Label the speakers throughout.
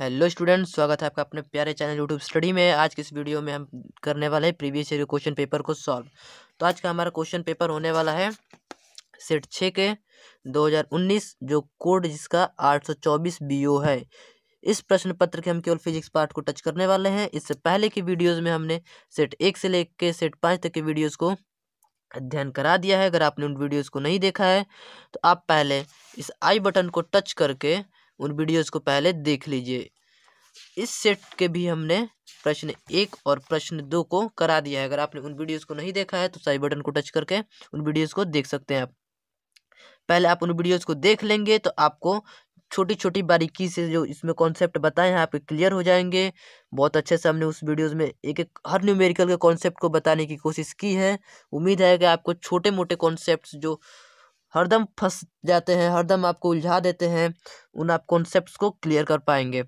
Speaker 1: hello students स्वागत है आपका अपने प्यारे चैनल यूट्यूब स्टडी में आज की इस वीडियो में हम करने वाले हैं प्रीवियस ईयर क्वेश्चन पेपर को सॉल्व तो आज का हमारा क्वेश्चन पेपर होने वाला है सेट छः के 2019 जो कोड जिसका 824 बीओ है इस प्रश्न पत्र के हम केवल फिजिक्स पार्ट को टच करने वाले हैं इससे पहले की वीडियोज़ में हमने सेट एक से लेकर सेट पाँच तक के वीडियोज़ को अध्ययन करा दिया है अगर आपने उन वीडियोज़ को नहीं देखा है तो आप पहले इस आई बटन को टच करके उन वीडियोज़ को पहले देख लीजिए इस सेट के भी हमने प्रश्न एक और प्रश्न दो को करा दिया है अगर आपने उन वीडियोस को नहीं देखा है तो साइड बटन को टच करके उन वीडियोस को देख सकते हैं आप पहले आप उन वीडियोस को देख लेंगे तो आपको छोटी छोटी बारीकी से जो इसमें कॉन्सेप्ट बताए हैं आपके क्लियर हो जाएंगे बहुत अच्छे से हमने उस वीडियोस में एक एक हर न्यूमेरिकल के कॉन्सेप्ट को बताने की कोशिश की है उम्मीद है कि आपको छोटे मोटे कॉन्सेप्ट जो हरदम फंस जाते हैं हरदम आपको उलझा देते हैं उन आप कॉन्सेप्ट को क्लियर कर पाएंगे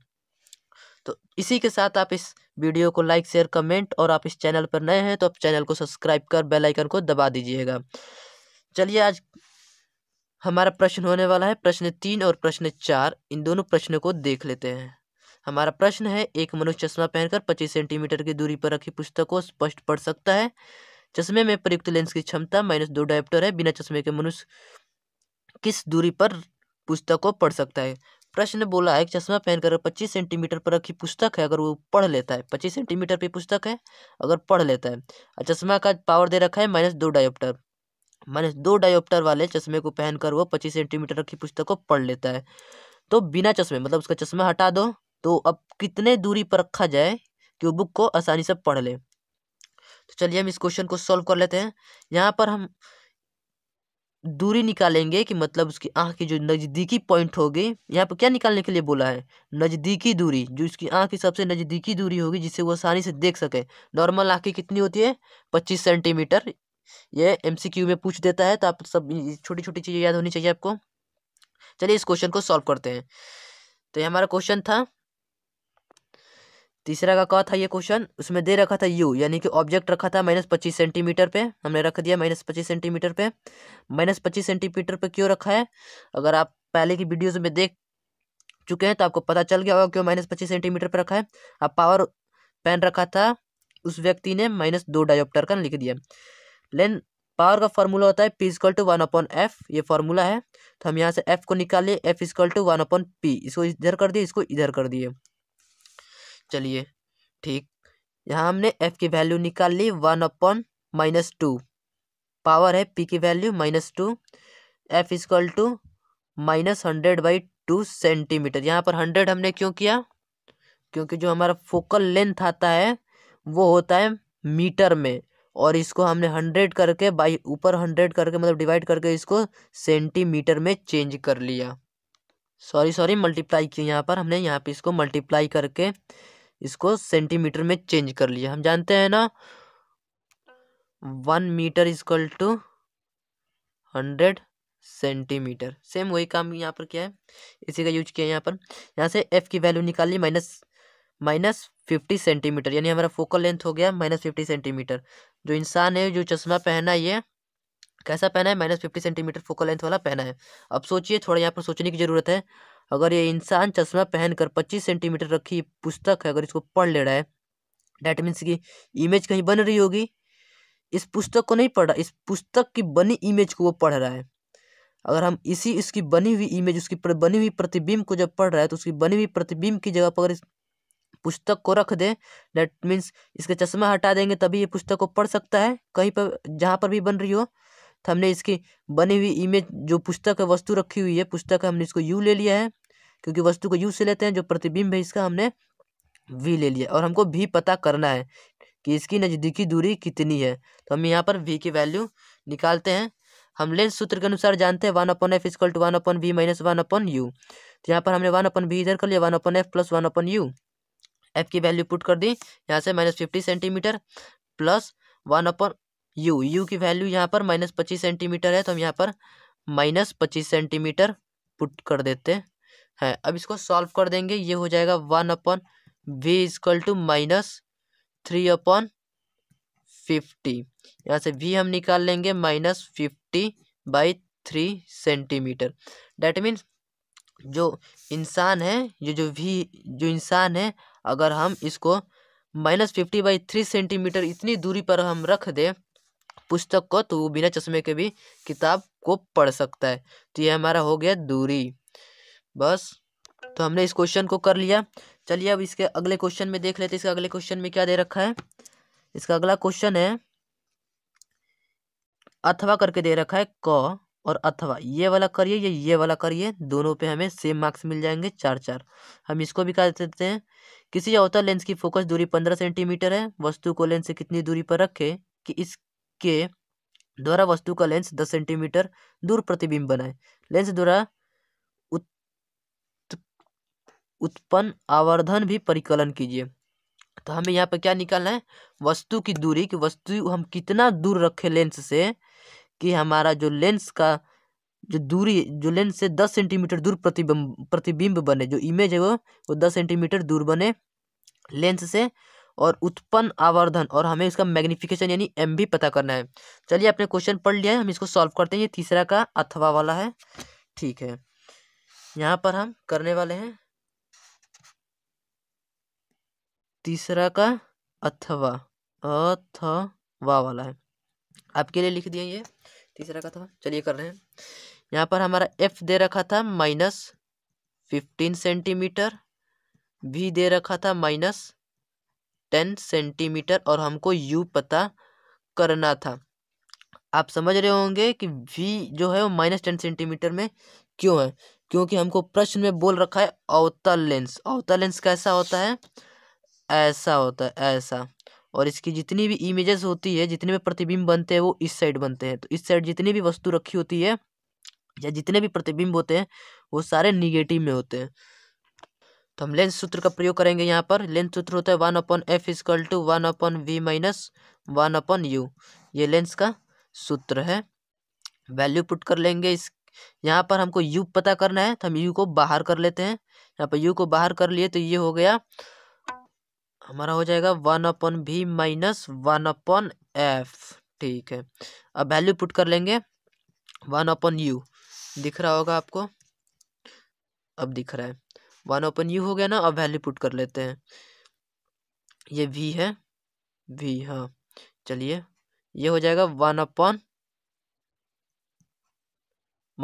Speaker 1: तो इसी के साथ आप इस वीडियो को लाइक शेयर कमेंट और आप इस चैनल पर नए हैं तो आप चैनल को सब्सक्राइब कर बेल आइकन को दबा दीजिएगा चलिए आज हमारा प्रश्न होने वाला है प्रश्न तीन और प्रश्न चार इन दोनों प्रश्नों को देख लेते हैं हमारा प्रश्न है एक मनुष्य चश्मा पहनकर पच्चीस सेंटीमीटर की दूरी पर रखी पुस्तक को स्पष्ट पढ़ सकता है चश्मे में प्रयुक्त लेंस की क्षमता माइनस दो डायप्टर है बिना चश्मे के मनुष्य किस दूरी पर पुस्तक को पढ़ सकता है प्रश्न बोला है कि चश्मा पहनकर पच्चीस सेंटीमीटर पर रखी पुस्तक है अगर वो पढ़ लेता है पच्चीस सेंटीमीटर पर पुस्तक है अगर पढ़ लेता है और चश्मा का पावर दे रखा है माइनस दो डायोप्टर माइनस दो डायोप्टर वाले चश्मे को पहनकर वो पच्चीस सेंटीमीटर रखी पुस्तक को पढ़ लेता है तो बिना चश्मे मतलब उसका चश्मा हटा दो तो अब कितने दूरी पर रखा जाए कि वो बुक को आसानी से पढ़ ले तो चलिए हम इस क्वेश्चन को सॉल्व कर लेते हैं यहाँ पर हम दूरी निकालेंगे कि मतलब उसकी आँख की जो नज़दीकी पॉइंट होगी यहाँ पर क्या निकालने के लिए बोला है नज़दीकी दूरी जो उसकी आँख की सबसे नज़दीकी दूरी होगी जिससे वो आसानी से देख सके नॉर्मल आँखें कितनी होती है पच्चीस सेंटीमीटर ये क्यू में पूछ देता है तो आप सब छोटी छोटी चीज़ें याद होनी चाहिए आपको चलिए इस क्वेश्चन को सॉल्व करते हैं तो ये हमारा क्वेश्चन था तीसरा का कहा था ये क्वेश्चन उसमें दे रखा था यू यानी कि ऑब्जेक्ट रखा था माइनस पच्चीस सेंटीमीटर पे हमने रख दिया माइनस पच्चीस सेंटीमीटर पे माइनस पच्चीस सेंटीमीटर पे क्यों रखा है अगर आप पहले की वीडियोस में देख चुके हैं तो आपको पता चल गया होगा क्यों माइनस पच्चीस सेंटीमीटर पे रखा है अब पावर पेन रखा था उस व्यक्ति ने माइनस दो डायोप्टर का लिख दिया लेन पावर का फॉर्मूला होता है P is equal to one upon F ये फॉर्मूला है तो हम यहाँ से एफ को निकालिए F is equal to one upon P इसको इधर कर दिए इसको इधर कर दिए चलिए ठीक यहाँ हमने f की वैल्यू निकाल ली one upon minus two power है p की value minus two F is equal to minus hundred by two centimetre यहाँ पर हंड्रेड हमने क्यों किया क्योंकि जो हमारा फोकल लेंथ आता है वो होता है मीटर में और इसको हमने हंड्रेड करके बाई ऊपर हंड्रेड करके मतलब डिवाइड करके इसको सेंटीमीटर में चेंज कर लिया सॉरी सॉरी मल्टीप्लाई किया यहाँ पर हमने यहाँ पे इसको मल्टीप्लाई करके इसको सेंटीमीटर में चेंज कर लिया हम जानते हैं ना one metre is equal to hundred centimetre same वही काम यहाँ पर किया है इसी का यूज किया है यहाँ पर यहाँ से एफ की वैल्यू निकाली माइनस माइनस फिफ्टी सेंटीमीटर यानी हमारा फोकल लेंथ हो गया माइनस फिफ्टी सेंटीमीटर जो इंसान है जो चश्मा पहना ये कैसा पहना है minus fifty centimetre focal length वाला पहना है अब सोचिए थोड़ा यहाँ पर सोचने की ज़रूरत है अगर ये इंसान चश्मा पहनकर 25 सेंटीमीटर रखी पुस्तक है अगर इसको पढ़ ले रहा है डैट मीन्स की इमेज कहीं बन रही होगी इस पुस्तक को नहीं पढ़ रहा इस पुस्तक की बनी इमेज को वो पढ़ रहा है अगर हम इसी इसकी बनी हुई इमेज उसकी बनी हुई प्रतिबिंब को जब पढ़ रहा है तो उसकी बनी हुई प्रतिबिंब की जगह पर अगर इस पुस्तक को रख दें डैट मीन्स इसका चश्मा हटा देंगे तभी ये पुस्तक को पढ़ सकता है कहीं पर जहाँ पर भी बन रही हो तो हमने इसकी बनी हुई इमेज जो पुस्तक है वस्तु रखी हुई है पुस्तक हमने इसको यू ले लिया है क्योंकि वस्तु को यू से लेते हैं जो प्रतिबिंब है इसका हमने वी ले लिया और हमको भी पता करना है कि इसकी नज़दीकी दूरी कितनी है तो हम यहाँ पर वी की वैल्यू निकालते हैं हम लेंस सूत्र के अनुसार जानते हैं one upon F is equal to one upon V minus one upon U तो यहाँ पर हमने वन अपन वी इधर कर लिया one upon F plus one upon U F की वैल्यू पुट कर दी यहाँ से minus fifty centimetre plus one upon U U की वैल्यू यहाँ पर माइनस पच्चीस सेंटीमीटर है तो हम यहाँ पर माइनस पच्चीस सेंटीमीटर पुट कर देते है अब इसको सॉल्व कर देंगे ये हो जाएगा one upon V is equal to minus three upon fifty यहाँ से वी हम निकाल लेंगे minus fifty by three centimetre that means जो इंसान है ये जो वी जो इंसान है अगर हम इसको minus fifty by three centimetre इतनी दूरी पर हम रख दें पुस्तक को तो वो बिना चश्मे के भी किताब को पढ़ सकता है तो ये हमारा हो गया दूरी बस तो हमने इस क्वेश्चन को कर लिया चलिए अब इसके अगले क्वेश्चन में देख लेते हैं इसका अगले क्वेश्चन में क्या दे रखा है इसका अगला क्वेश्चन है अथवा करके दे रखा है क और अथवा ये वाला करिए या ये वाला करिए दोनों पे हमें सेम मार्क्स मिल जाएंगे चार चार हम इसको भी कह देते हैं किसी अवतल लेंस की फोकस दूरी पंद्रह सेंटीमीटर है वस्तु को लेंस से कितनी दूरी पर रखे कि इसके द्वारा वस्तु का लेंस दस सेंटीमीटर दूर प्रतिबिंब बनाए लेंस द्वारा उत्पन्न आवर्धन भी परिकलन कीजिए तो हमें यहाँ पर क्या निकालना है वस्तु की दूरी कि वस्तु हम कितना दूर रखें लेंस से कि हमारा जो लेंस का जो दूरी जो लेंस से दस सेंटीमीटर दूर प्रतिबिंब प्रतिबिंब बने जो इमेज है वो वो दस सेंटीमीटर दूर बने लेंस से और उत्पन्न आवर्धन और हमें इसका मैग्निफिकेशन यानी एम भी पता करना है चलिए आपने क्वेश्चन पढ़ लिया है हम इसको सॉल्व करते हैं ये तीसरा का अथवा वाला है ठीक है यहाँ पर हम करने वाले हैं तीसरा का अथवा अथवा वाला है आपके लिए लिख दिया ये तीसरा का अथवा चलिए कर रहे हैं यहाँ पर हमारा एफ दे रखा था माइनस फिफ्टीन सेंटीमीटर भी दे रखा था माइनस टेन सेंटीमीटर और हमको यू पता करना था आप समझ रहे होंगे कि वी जो है वो माइनस टेन सेंटीमीटर में क्यों है क्योंकि हमको प्रश्न में बोल रखा है अवतल लेंस अवतल लेंस कैसा होता है ऐसा होता है ऐसा और इसकी जितनी भी इमेजेस होती है जितने भी प्रतिबिंब बनते हैं वो इस साइड बनते हैं तो इस साइड जितनी भी वस्तु रखी होती है या जितने भी प्रतिबिंब होते हैं वो सारे निगेटिव में होते हैं तो हम लेंस सूत्र का प्रयोग करेंगे यहाँ पर लेंस सूत्र होता है one upon F is equal to one upon V minus one upon U ये लेंस का सूत्र है वैल्यू पुट कर लेंगे इस यहाँ पर हमको यू पता करना है तो हम यू को बाहर कर लेते हैं यहाँ पर यू को बाहर कर लिए तो ये हो गया हमारा हो जाएगा one upon V minus one upon F ठीक है अब वैल्यू पुट कर लेंगे वन अपन यू दिख रहा होगा आपको अब दिख रहा है वन अपन यू हो गया ना अब वैल्यू पुट कर लेते हैं ये वी है वी हाँ चलिए ये हो जाएगा वन अपन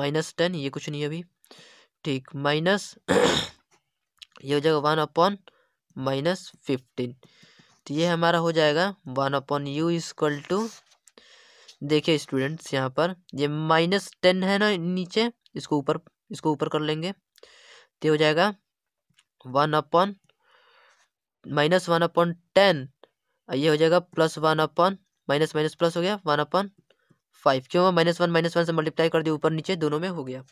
Speaker 1: माइनस टेन ये कुछ नहीं अभी ठीक माइनस ये हो जाएगा वन अपॉन माइनस फिफ्टीन तो ये हमारा हो जाएगा one upon U is equal to देखिए स्टूडेंट्स यहाँ पर ये माइनस टेन है ना नीचे इसको ऊपर इसको ऊपर कर लेंगे तो हो जाएगा one upon minus one upon ten ये हो जाएगा plus one upon minus minus plus हो गया वन अपॉन फाइव क्यों माइनस वन माइनस वन से मल्टीप्लाई कर दिया ऊपर नीचे दोनों में हो गया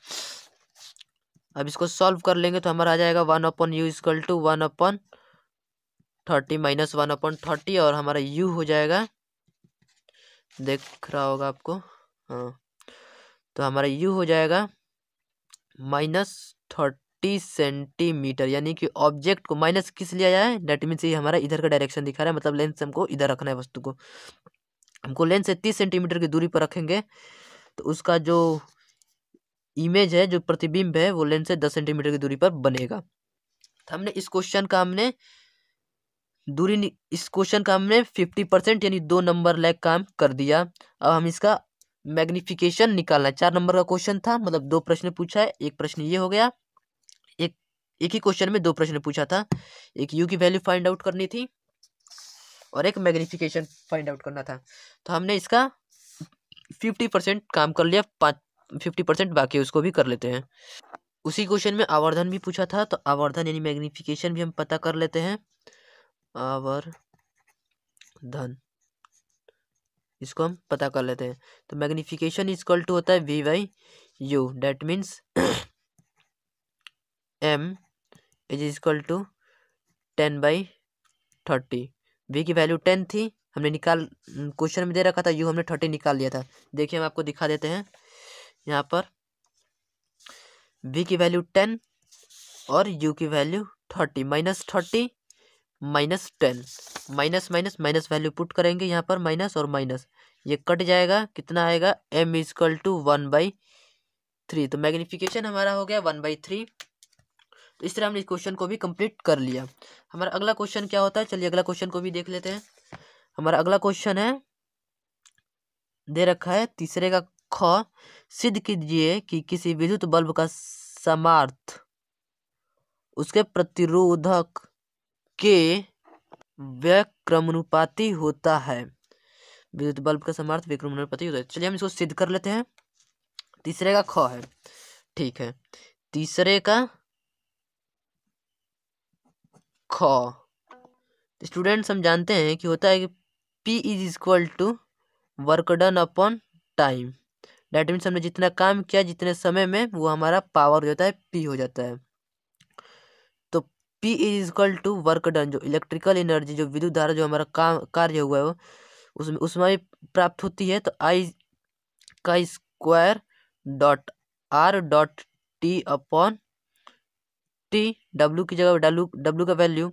Speaker 1: अब इसको सॉल्व कर लेंगे तो हमारा आ जाएगा one upon U is equal to one upon thirty minus one upon thirty और हमारा यू हो जाएगा देख रहा होगा आपको हाँ तो हमारा यू हो जाएगा माइनस थर्टी सेंटीमीटर यानी कि ऑब्जेक्ट को माइनस किस लिया जाए डेट मीन्स ये हमारा इधर का डायरेक्शन दिखा रहा है मतलब लेंस हमको इधर रखना है वस्तु को हमको लेंस से तीस सेंटीमीटर की दूरी पर रखेंगे तो उसका जो इमेज है जो प्रतिबिंब है वो लेंस से दस सेंटीमीटर की दूरी पर बनेगा तो हमने इस क्वेश्चन का हमने दूरी इस क्वेश्चन का हमने फिफ्टी परसेंट यानी दो नंबर लैग काम कर दिया अब हम इसका मैग्निफिकेशन निकालना है चार नंबर का क्वेश्चन था मतलब दो प्रश्न पूछा है एक प्रश्न ये हो गया एक एक ही क्वेश्चन में दो प्रश्न पूछा था एक यू की वैल्यू फाइंड आउट करनी थी और एक मैग्निफिकेशन फाइंड आउट करना था तो हमने इसका फिफ्टी परसेंट काम कर लिया पाँच फिफ्टी परसेंट बाकी उसको भी कर लेते हैं उसी क्वेश्चन में आवर्धन भी पूछा था तो आवर्धन यानी मैग्निफिकेशन भी हम पता कर लेते हैं धन इसको हम पता कर लेते हैं तो मैग्निफिकेशन इजकल टू होता है V by U that means M is is equal to ten by thirty V की वैल्यू टेन थी हमने निकाल क्वेश्चन में दे रखा था यू हमने थर्टी निकाल लिया था देखिए हम आपको दिखा देते हैं यहाँ पर वी की वैल्यू टेन और यू की value thirty minus thirty minus ten minus minus minus value put करेंगे यहाँ पर माइनस और माइनस ये कट जाएगा कितना आएगा M is equal to one by three तो मैग्नीफिकेशन हमारा हो गया वन बाई थ्री तो इस तरह हमने इस क्वेश्चन को भी कंप्लीट कर लिया हमारा अगला क्वेश्चन क्या होता है चलिए अगला क्वेश्चन को भी देख लेते हैं हमारा अगला क्वेश्चन है दे रखा है तीसरे का ख सिद्ध कीजिए कि किसी विद्युत बल्ब का समार्थ उसके प्रतिरोधक के व्यय क्रमानुपाती होता है विद्युत बल्ब का समर्थ विक्रमानुपाती होता है चलिए हम इसको सिद्ध कर लेते हैं तीसरे का ख है ठीक है तीसरे का ख स्टूडेंट्स हम जानते हैं कि होता है कि P is equal to work done upon time that means हमने जितना काम किया जितने समय में वो हमारा पावर हो जाता है पी हो जाता है P is equal to work done जो इलेक्ट्रिकल एनर्जी जो विद्युत धारा जो हमारा काम कार्य हुआ है वो उसमें उसमें प्राप्त होती है तो आई का square dot R dot T upon T W की जगह डब्ल्यू डब्ल्यू का वैल्यू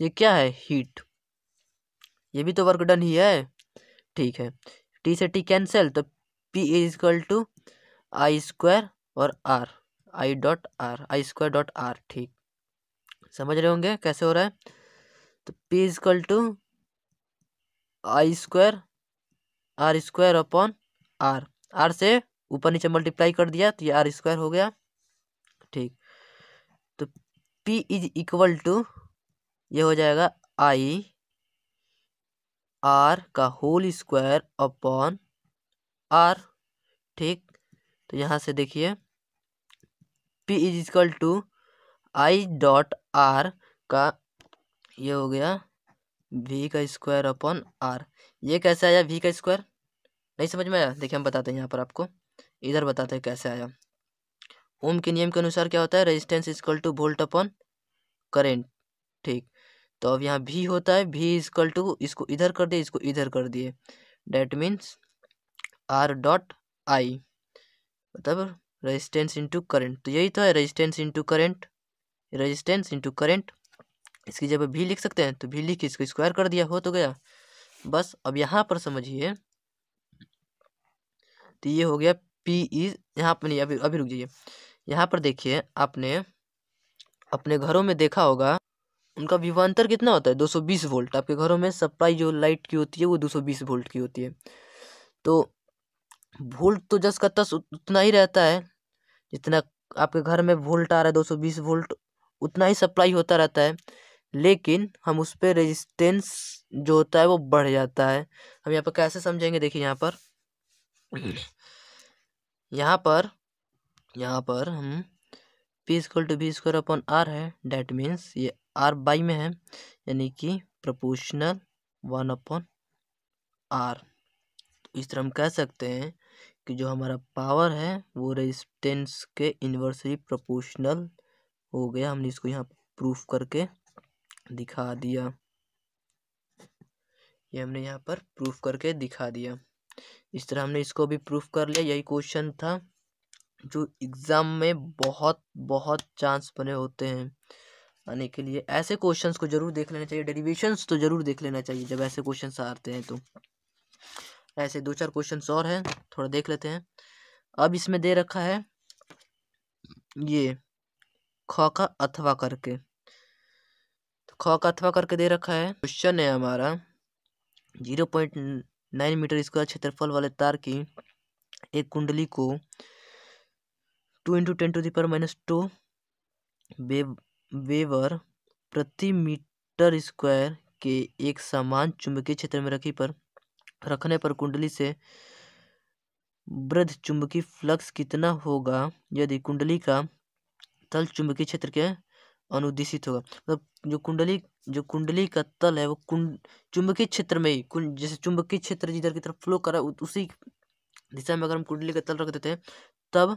Speaker 1: ये क्या है हीट ये भी तो वर्क डन ही है ठीक है टी से टी कैंसिल तो P is equal to I square और R I dot R I square dot R ठीक समझ रहे होंगे कैसे हो रहा है तो P is equal to I square R square upon R R से ऊपर नीचे मल्टीप्लाई कर दिया तो ये आर स्क्वायर हो गया ठीक तो पी इज इक्वल टू ये हो जाएगा आई आर का होल स्क्वायर अपॉन आर ठीक तो यहाँ से देखिए P is equal to I dot R का ये हो गया वी का स्क्वायर अपॉन आर ये कैसे आया वी का स्क्वायर नहीं समझ में आया देखिए हम बताते हैं यहाँ पर आपको इधर बताते हैं कैसे आया ओम के नियम के अनुसार क्या होता है resistance is equal to volt upon current ठीक तो अब यहाँ भी होता है भी इजकल टू इसको इधर कर दिए इसको इधर कर दिए that means R dot I मतलब रेजिस्टेंस इंटू करेंट तो यही तो है resistance into current resistance into current इसकी जब भी लिख सकते हैं तो भी लिख इसको स्क्वायर कर दिया हो तो गया बस अब यहाँ पर समझिए तो ये हो गया पी ई यहाँ पर नहीं अभी अभी रुक जाइए यहाँ पर देखिए आपने अपने घरों में देखा होगा उनका विवांतर कितना होता है 220 वोल्ट आपके घरों में सप्लाई जो लाइट की होती है वो 220 वोल्ट की होती है तो वोल्ट तो जस का तस उतना ही रहता है जितना आपके घर में वोल्ट आ रहा है 220 वोल्ट उतना ही सप्लाई होता रहता है लेकिन हम उस पर रेजिस्टेंस जो होता है वो बढ़ जाता है हम यहाँ पर कैसे समझेंगे देखिए यहाँ पर यहाँ पर यहाँ पर हम P equal to B square upon R है डैट मीन्स ये आर बाई में है यानी कि प्रोपोर्शनल वन अपॉन आर इस तरह हम कह सकते हैं कि जो हमारा पावर है वो रेजिस्टेंस के इन्वर्सरी प्रोपोर्शनल हो गया हमने इसको यहाँ प्रूफ करके दिखा दिया ये हमने यहाँ पर प्रूफ करके दिखा दिया इस तरह हमने इसको भी प्रूफ कर लिया यही क्वेश्चन था जो एग्ज़ाम में बहुत बहुत चांस बने होते हैं आने के लिए ऐसे क्वेश्चंस को ज़रूर देख लेना चाहिए डेरिवेशंस तो ज़रूर देख लेना चाहिए जब ऐसे क्वेश्चंस आते हैं तो ऐसे दो चार क्वेश्चंस और हैं थोड़ा देख लेते हैं अब इसमें दे रखा है ये ख का अथवा करके तो ख का अथवा करके दे रखा है क्वेश्चन है हमारा zero point nine metre square क्षेत्रफल वाले तार की एक कुंडली को two into ten to the power minus two weber प्रति मीटर स्क्वायर के एक समान चुंबकीय क्षेत्र में रखी पर रखने पर कुंडली से वृद्ध चुंबकीय फ्लक्स कितना होगा यदि कुंडली का तल चुंबकीय क्षेत्र के अनुदिशित होगा मतलब जो कुंडली जो कुंडली का तल है वो कुंड चुंबकीय क्षेत्र में ही जैसे चुंबकीय क्षेत्र जिधर की तरफ फ्लो कर रहा है उसी दिशा में अगर हम कुंडली का तल रख देते हैं तब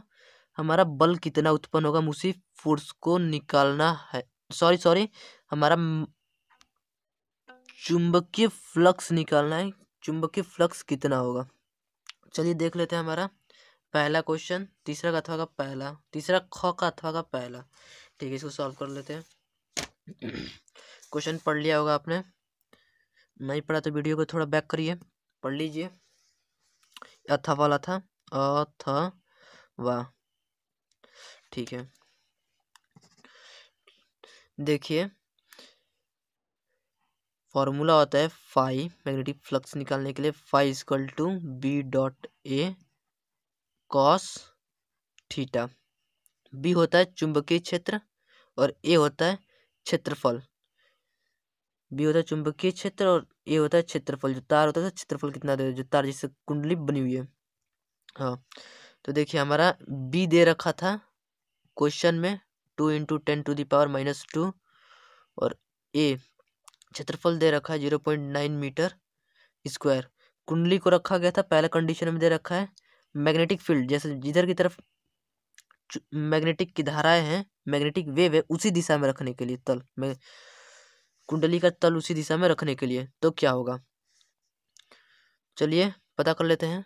Speaker 1: हमारा बल कितना उत्पन्न होगा हम उसी फोर्स को निकालना है सॉरी सॉरी हमारा चुंबकीय फ्लक्स निकालना है चुंबकीय फ्लक्स कितना होगा चलिए देख लेते हैं हमारा पहला क्वेश्चन तीसरा का अथवा का पहला तीसरा ख का अथवा का पहला ठीक है इसको सॉल्व कर लेते हैं क्वेश्चन पढ़ लिया होगा आपने नहीं पढ़ा तो वीडियो को थोड़ा बैक करिए पढ़ लीजिए अथा वाला था अथ वाह ठीक है देखिए फॉर्मूला होता है फाइव मैग्नेटिक फ्लक्स निकालने के लिए phi is equal to B dot A cos theta B होता है चुंबकीय क्षेत्र और ए होता है क्षेत्रफल बी होता है चुंबकीय क्षेत्र और ए होता है क्षेत्रफल जो तार होता है क्षेत्रफल कितना दे जो तार जिससे कुंडली बनी हुई है हाँ तो देखिए हमारा बी दे रखा था क्वेश्चन में two into ten to the power minus two और ए क्षेत्रफल दे रखा है zero point nine metre square कुंडली को रखा गया था पहला कंडीशन में दे रखा है मैग्नेटिक फील्ड जैसे जिधर की तरफ मैग्नेटिक की धाराएं हैं मैग्नेटिक वेव है उसी दिशा में रखने के लिए तल में कुंडली का तल उसी दिशा में रखने के लिए तो क्या होगा चलिए पता कर लेते हैं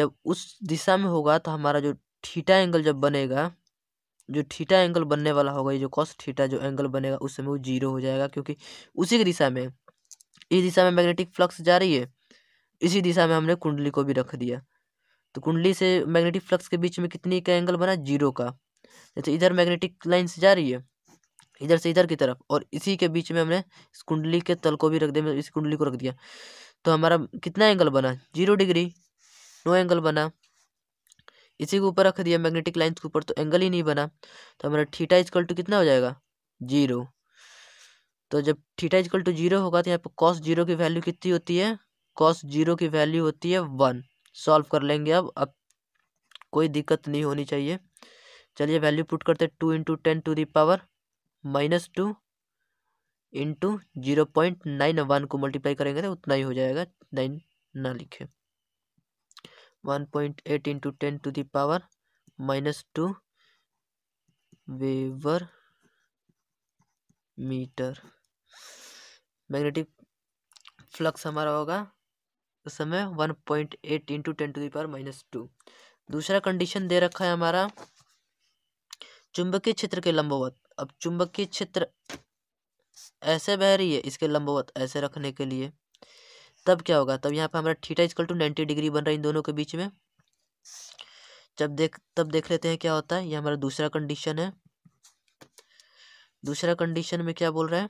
Speaker 1: जब उस दिशा में होगा तो हमारा जो थीटा एंगल जब बनेगा जो थीटा एंगल बनने वाला होगा ये जो कॉस थीटा जो एंगल बनेगा उस समय वो जीरो हो जाएगा क्योंकि उसी की दिशा में इस दिशा में मैग्नेटिक फ्लक्स जा रही है इसी दिशा में हमने कुंडली को भी रख दिया तो कुंडली से मैग्नेटिक फ्लक्स के बीच में कितनी का एंगल बना जीरो का जैसे इधर मैग्नेटिक लाइन से जा रही है इधर से इधर की तरफ और इसी के बीच में हमने इस कुंडली के तल को भी रख दिया इस कुंडली को रख दिया तो हमारा कितना एंगल बना जीरो डिग्री नो एंगल बना इसी के ऊपर रख दिया मैग्नेटिक लाइन्स के ऊपर तो एंगल ही नहीं बना तो हमारा थीटा इजकल टू कितना हो जाएगा जीरो तो जब थीटा इजकल टू जीरो होगा तो यहाँ पर कॉस जीरो की वैल्यू कितनी होती है कॉस जीरो की वैल्यू होती है वन सॉल्व कर लेंगे अब अब कोई दिक्कत नहीं होनी चाहिए चलिए वैल्यू पुट करते two into ten to the power minus two into zero point nine one को मल्टीप्लाई करेंगे तो उतना ही हो जाएगा नाइन ना लिखे one point eight into ten to the power minus two weber metre magnetic flux हमारा होगा उस समय one point eight into ten to the power minus two दूसरा कंडीशन दे रखा है हमारा चुंबकीय क्षेत्र के लंबवत अब चुंबकीय क्षेत्र ऐसे बह रही है इसके लंबवत ऐसे रखने के लिए तब क्या होगा तब यहाँ पर हमारा theta is equal to ninety degree बन रहा है इन दोनों के बीच में जब देख तब देख लेते हैं क्या होता है यह हमारा दूसरा कंडीशन है दूसरा कंडीशन में क्या बोल रहा है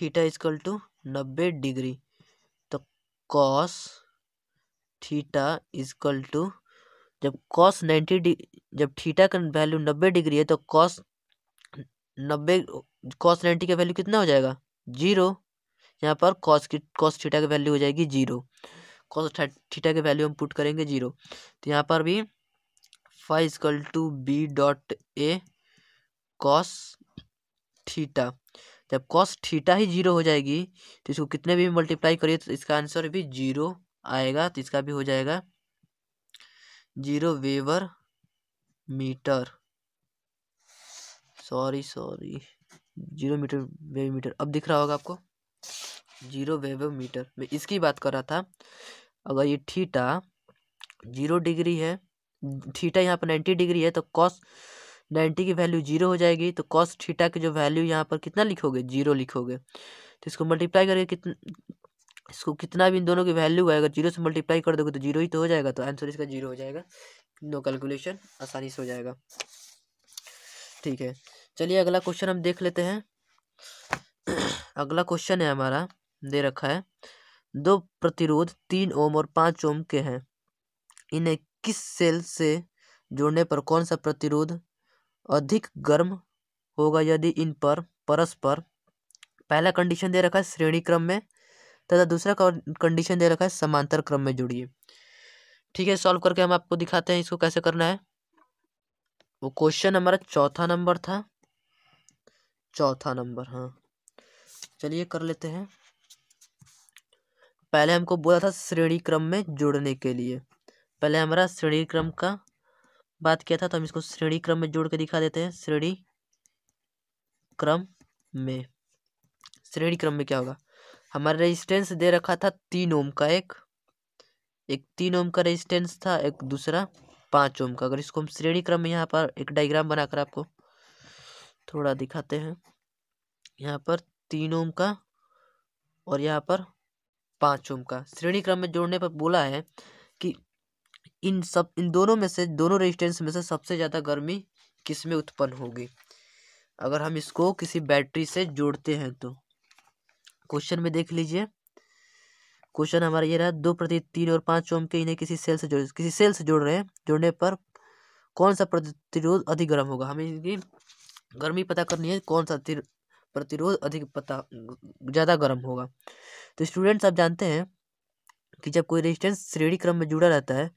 Speaker 1: थीटा इजकल टू नब्बे degree cos theta is equal to जब कॉस नाइन्टी डिग्री जब थीटा का वैल्यू नब्बे डिग्री है तो कॉस नब्बे कॉस नाइन्टी का वैल्यू कितना हो जाएगा जीरो यहाँ पर कॉस की कॉस थीटा की वैल्यू हो जाएगी जीरो कॉस थीटा की वैल्यू हम पुट करेंगे जीरो तो यहाँ पर भी phi is equal to B dot A cos theta जब कॉस थीटा ही जीरो हो जाएगी तो इसको कितने भी मल्टीप्लाई करिए तो इसका आंसर भी जीरो आएगा तो इसका भी हो जाएगा zero weber metre sorry sorry zero metre wave metre अब दिख रहा होगा आपको जीरो वेव मीटर मैं इसकी बात कर रहा था अगर ये थीटा जीरो डिग्री है थीटा यहाँ पर नाइन्टी डिग्री है तो कॉस नाइन्टी की वैल्यू जीरो हो जाएगी तो कॉस थीटा की जो वैल्यू यहाँ पर कितना लिखोगे जीरो लिखोगे तो इसको मल्टीप्लाई करके कितन इसको कितना भी इन दोनों की वैल्यू है अगर जीरो से मल्टीप्लाई कर दोगे तो जीरो ही तो हो जाएगा तो आंसर इसका जीरो हो जाएगा नो कैलकुलेशन आसानी से हो जाएगा ठीक है चलिए अगला क्वेश्चन हम देख लेते हैं अगला क्वेश्चन है हमारा दे रखा है दो प्रतिरोध तीन ओम और पाँच ओम के हैं इन्हें किस सेल से जोड़ने पर कौन सा प्रतिरोध अधिक गर्म होगा यदि इन पर परस्पर पहला कंडीशन दे रखा है श्रेणी क्रम में तथा दूसरा कंडीशन दे रखा है समांतर क्रम में जुड़िए ठीक है सॉल्व करके हम आपको दिखाते हैं इसको कैसे करना है वो क्वेश्चन हमारा चौथा नंबर था चौथा नंबर हाँ चलिए कर लेते हैं पहले हमको बोला था श्रेणी क्रम में जुड़ने के लिए पहले हमारा श्रेणी क्रम का बात किया था तो हम इसको श्रेणी क्रम में जोड़ के दिखा देते हैं श्रेणी क्रम में श्रेणी क्रम में क्या होगा हमारा रेजिस्टेंस दे रखा था तीन ओम का एक एक तीन ओम का रेजिस्टेंस था एक दूसरा पाँच ओम का अगर इसको हम श्रेणी क्रम में यहाँ पर एक डायग्राम बनाकर आपको थोड़ा दिखाते हैं यहाँ पर तीन ओम का और यहाँ पर पाँच ओम का श्रेणी क्रम में जोड़ने पर बोला है कि इन सब इन दोनों में से दोनों रेजिस्टेंस में से सबसे ज़्यादा गर्मी किस में उत्पन्न होगी अगर हम इसको किसी बैटरी से जोड़ते हैं तो क्वेश्चन में देख लीजिए क्वेश्चन हमारा ये रहा दो प्रति तीन और पाँच ओम के इन्हें किसी सेल से जोड़ किसी सेल से जोड़ रहे हैं जोड़ने पर कौन सा प्रतिरोध अधिक गर्म होगा हमें इनकी गर्मी पता करनी है कौन सा प्रतिरोध अधिक पता ज़्यादा गर्म होगा तो स्टूडेंट्स आप जानते हैं कि जब कोई रेजिस्टेंस श्रेणी क्रम में जुड़ा रहता है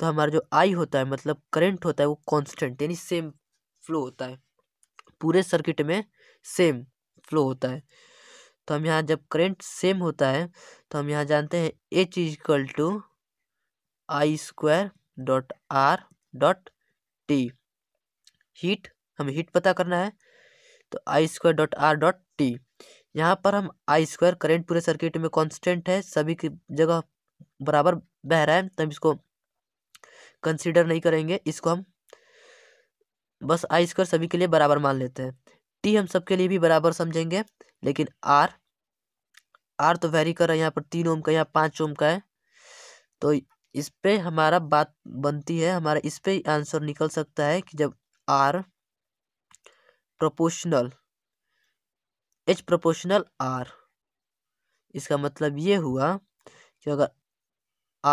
Speaker 1: तो हमारा जो आई होता है मतलब करंट होता है वो कांस्टेंट यानी सेम फ्लो होता है पूरे सर्किट में सेम फ्लो होता है तो हम यहाँ जब करंट सेम होता है तो हम यहाँ जानते हैं H is equal to I square dot R dot T heat हमें हीट पता करना है तो I square dot R dot T यहाँ पर हम आई स्क्वायर करेंट पूरे सर्किट में कांस्टेंट है सभी की जगह बराबर बह रहा है तब इसको कंसिडर नहीं करेंगे इसको हम बस आई स्क्वायर सभी के लिए बराबर मान लेते हैं टी हम सबके लिए भी बराबर समझेंगे लेकिन आर आर तो वेरी कर रहा है यहाँ पर तीन ओम का यहाँ पाँच ओम का है तो इस पर हमारा बात बनती है हमारा इस पर आंसर निकल सकता है कि जब R proportional H proportional R इसका मतलब ये हुआ कि अगर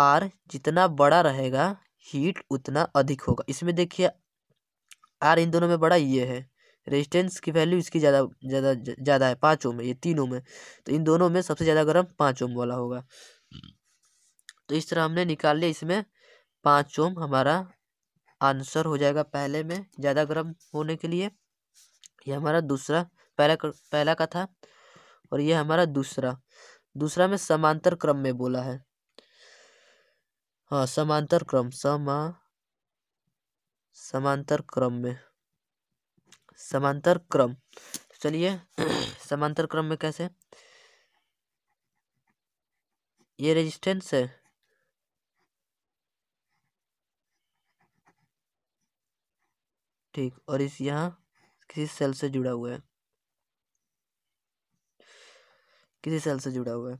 Speaker 1: आर जितना बड़ा रहेगा हीट उतना अधिक होगा इसमें देखिए आर इन दोनों में बड़ा ये है रेजिस्टेंस की वैल्यू इसकी ज़्यादा ज़्यादा ज़्यादा है पाँच ओम में ये तीनों में तो इन दोनों में सबसे ज़्यादा गर्म पाँच ओम वाला होगा तो इस तरह हमने निकाल लिया इसमें पाँच ओम हमारा आंसर हो जाएगा पहले में ज़्यादा गर्म होने के लिए यह हमारा दूसरा पहला पहला का था और यह हमारा दूसरा दूसरा में समांतर क्रम में बोला है हाँ समांतर क्रम समा समांतर क्रम में समांतर क्रम चलिए समांतर क्रम में कैसे ये रेजिस्टेंस है ठीक और इस यहाँ किसी सेल से जुड़ा हुआ है किसी सेल से जुड़ा हुआ है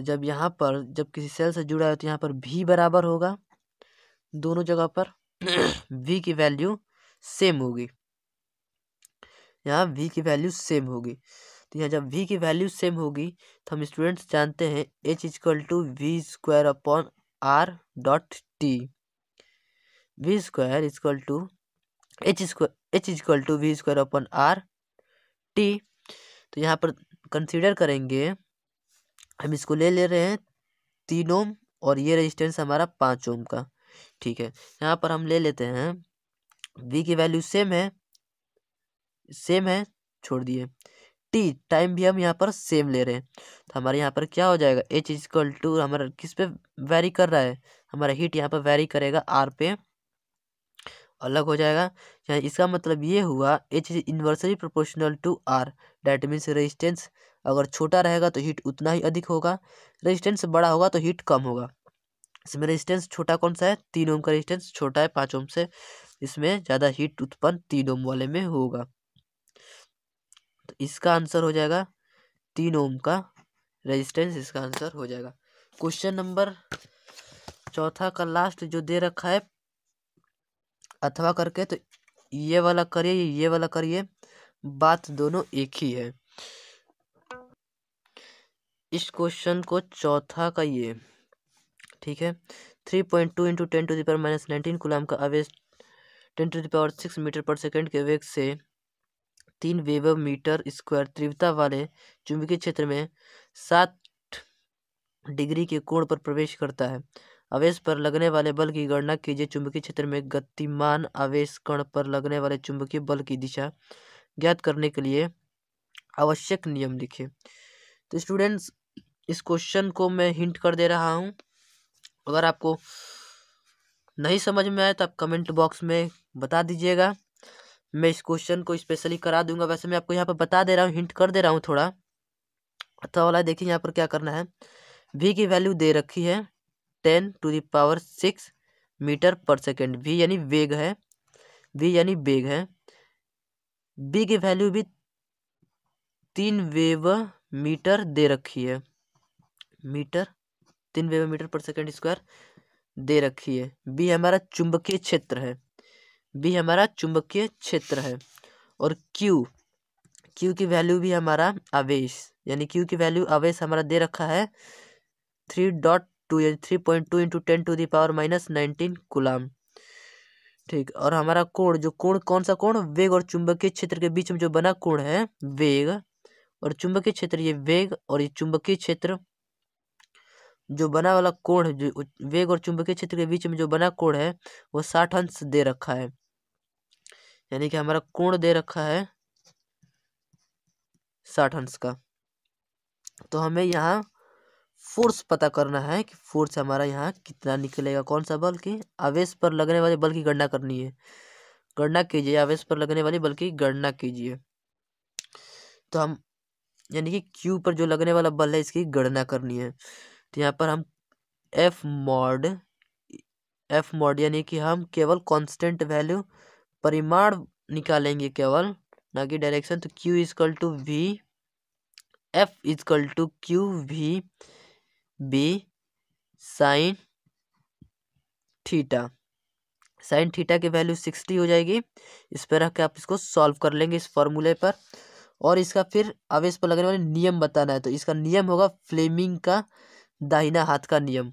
Speaker 1: तो जब यहाँ पर जब किसी सेल से जुड़ा है तो यहाँ पर भी बराबर होगा दोनों जगह पर वी की वैल्यू सेम होगी यहाँ वी की वैल्यू सेम होगी तो यहाँ जब वी की वैल्यू सेम होगी तो हम स्टूडेंट्स जानते हैं H is equal to V square upon R dot T V square is equal to H square H is equal to V square upon R T तो यहाँ पर कंसिडर करेंगे हम इसको ले ले रहे हैं तीन ओम और ये रेजिस्टेंस हमारा पाँच ओम का ठीक है यहाँ पर हम ले लेते हैं वी की वैल्यू सेम है सेम है छोड़ दिए टी टाइम भी हम यहाँ पर सेम ले रहे हैं तो हमारे यहाँ पर क्या हो जाएगा एच इज इक्वल टू हमारा किस पे वेरी कर रहा है हमारा हीट यहाँ पर वेरी करेगा आर पे अलग हो जाएगा यहाँ इसका मतलब ये हुआ H is inversely proportional to R that means resistance अगर छोटा रहेगा तो हीट उतना ही अधिक होगा रेजिस्टेंस बड़ा होगा तो हीट कम होगा इसमें रेजिस्टेंस छोटा कौन सा है तीन ओम का रेजिस्टेंस छोटा है पाँच ओम से इसमें ज़्यादा हीट उत्पन्न तीन ओम वाले में होगा तो इसका आंसर हो जाएगा तीन ओम का रेजिस्टेंस इसका आंसर हो जाएगा क्वेश्चन नंबर चौथा का लास्ट जो दे रखा है अथवा करके तो ये वाला करिए ये वाला करिए बात दोनों एक ही है इस क्वेश्चन को चौथा का ये ठीक है three point two into ten to the power minus nineteen coulomb का आवेश ten to the power six metre पर सेकेंड के वेग से तीन वेब मीटर स्क्वायर तीव्रता वाले चुंबकीय क्षेत्र में सात डिग्री के कोण पर प्रवेश करता है आवेश पर लगने वाले बल की गणना कीजिए चुंबकीय क्षेत्र में गतिमान आवेश कण पर लगने वाले चुंबकीय बल की दिशा ज्ञात करने के लिए आवश्यक नियम लिखे तो स्टूडेंट्स इस क्वेश्चन को मैं हिंट कर दे रहा हूँ अगर आपको नहीं समझ में आए तो आप कमेंट बॉक्स में बता दीजिएगा मैं इस क्वेश्चन को स्पेशली करा दूंगा वैसे मैं आपको यहाँ पर बता दे रहा हूँ हिंट कर दे रहा हूँ थोड़ा अच्छा वाला देखिए यहाँ पर क्या करना है वी की वैल्यू दे रखी है ten to the power six metre पर सेकेंड वी यानी वेग है वी यानी वेग है बी की वैल्यू भी तीन वेव मीटर दे रखी है मीटर तीन वेबर मीटर पर सेकेंड स्क्वायर दे रखी है बी हमारा चुंबकीय क्षेत्र है बी हमारा चुंबकीय क्षेत्र है और क्यू क्यू की वैल्यू भी हमारा आवेश यानी क्यू की वैल्यू आवेश हमारा दे रखा है थ्री डॉट टू यानी three point two into ten to the power minus nineteen coulomb ठीक और हमारा कोण जो कोण कौन सा कोण वेग और चुंबकीय क्षेत्र के बीच में जो बना कोण है वेग और चुंबकीय क्षेत्र ये वेग और ये चुंबकीय क्षेत्र जो बना वाला कोण है जो वेग और चुंबकीय क्षेत्र के बीच में जो बना कोण है वो साठ अंश दे रखा है यानी कि हमारा कोण दे रखा है साठ अंश का तो हमें यहाँ फोर्स पता करना है कि फोर्स हमारा यहाँ कितना निकलेगा कौन सा बल की आवेश पर लगने वाले बल की गणना करनी है गणना कीजिए आवेश पर लगने वाली बल की गणना कीजिए तो हम यानी कि क्यू पर जो लगने वाला बल है इसकी गणना करनी है तो यहाँ पर हम एफ मॉड एफ मॉड यानी कि हम केवल कांस्टेंट वैल्यू परिमाण निकालेंगे केवल ना कि डायरेक्शन तो q is equal to V F is equal to Q V B sine theta sine theta की वैल्यू सिक्सटी हो जाएगी इस पर रख के आप इसको सॉल्व कर लेंगे इस फॉर्मूले पर और इसका फिर अब इस पर लगने वाले नियम बताना है तो इसका नियम होगा फ्लेमिंग का दाहिना हाथ का नियम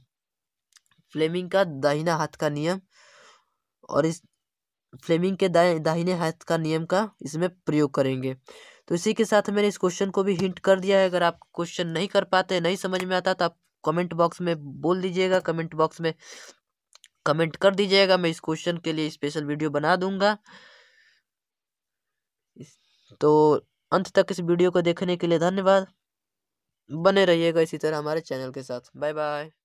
Speaker 1: फ्लेमिंग का दाहिना हाथ का नियम और इस फ्लेमिंग के दाहिने हाथ का नियम का इसमें प्रयोग करेंगे तो इसी के साथ मैंने इस क्वेश्चन को भी हिंट कर दिया है अगर आप क्वेश्चन नहीं कर पाते नहीं समझ में आता तो आप कमेंट बॉक्स में बोल दीजिएगा कमेंट बॉक्स में कमेंट कर दीजिएगा मैं इस क्वेश्चन के लिए स्पेशल वीडियो बना दूंगा तो अंत तक इस वीडियो को देखने के लिए धन्यवाद बने रहिएगा इसी तरह हमारे चैनल के साथ बाय बाय